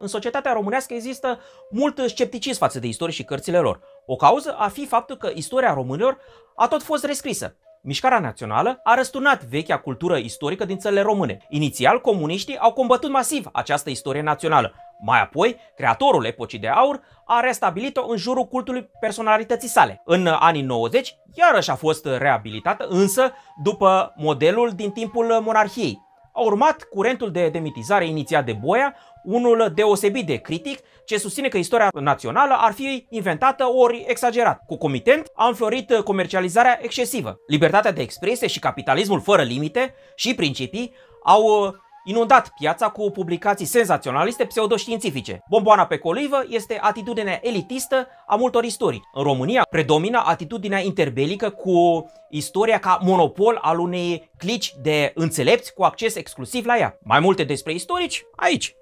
În societatea românească există mult scepticism față de istorie și cărțile lor. O cauză a fi faptul că istoria românilor a tot fost rescrisă. Mișcarea națională a răsturnat vechea cultură istorică din țările române. Inițial, comuniștii au combătut masiv această istorie națională. Mai apoi, creatorul epocii de aur a restabilit-o în jurul cultului personalității sale. În anii 90, iarăși a fost reabilitată, însă după modelul din timpul monarhiei a urmat curentul de demitizare inițiat de Boia, unul deosebit de critic, ce susține că istoria națională ar fi inventată ori exagerat. Cu comitent a înflorit comercializarea excesivă. Libertatea de expresie și capitalismul fără limite și principii au inundat piața cu publicații senzaționaliste pseudoștiințifice. Bomboana pe colivă este atitudinea elitistă a multor istorii. În România predomina atitudinea interbelică cu istoria ca monopol al unei clici de înțelepți cu acces exclusiv la ea. Mai multe despre istorici aici.